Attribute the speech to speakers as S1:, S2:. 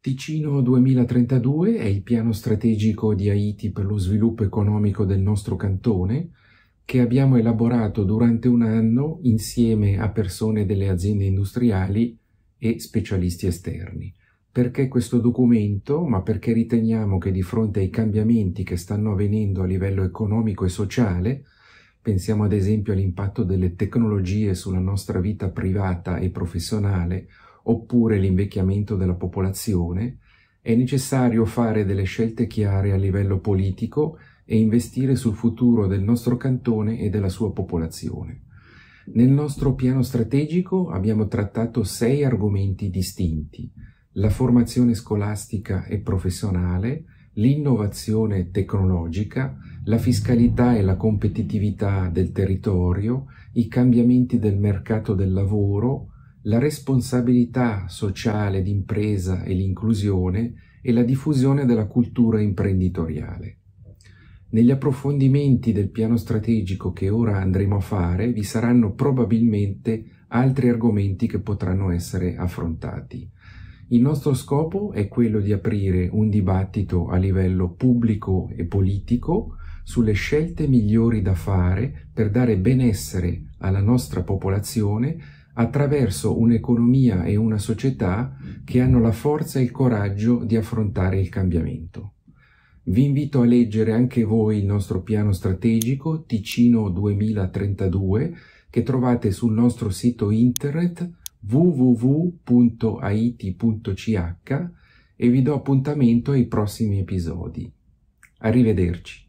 S1: Ticino 2032 è il piano strategico di Haiti per lo sviluppo economico del nostro cantone che abbiamo elaborato durante un anno insieme a persone delle aziende industriali e specialisti esterni. Perché questo documento? Ma perché riteniamo che di fronte ai cambiamenti che stanno avvenendo a livello economico e sociale Pensiamo ad esempio all'impatto delle tecnologie sulla nostra vita privata e professionale, oppure l'invecchiamento della popolazione, è necessario fare delle scelte chiare a livello politico e investire sul futuro del nostro cantone e della sua popolazione. Nel nostro piano strategico abbiamo trattato sei argomenti distinti, la formazione scolastica e professionale, l'innovazione tecnologica, la fiscalità e la competitività del territorio, i cambiamenti del mercato del lavoro, la responsabilità sociale d'impresa e l'inclusione e la diffusione della cultura imprenditoriale. Negli approfondimenti del piano strategico che ora andremo a fare vi saranno probabilmente altri argomenti che potranno essere affrontati. Il nostro scopo è quello di aprire un dibattito a livello pubblico e politico sulle scelte migliori da fare per dare benessere alla nostra popolazione attraverso un'economia e una società che hanno la forza e il coraggio di affrontare il cambiamento. Vi invito a leggere anche voi il nostro piano strategico Ticino 2032 che trovate sul nostro sito internet www.aiti.ch e vi do appuntamento ai prossimi episodi. Arrivederci.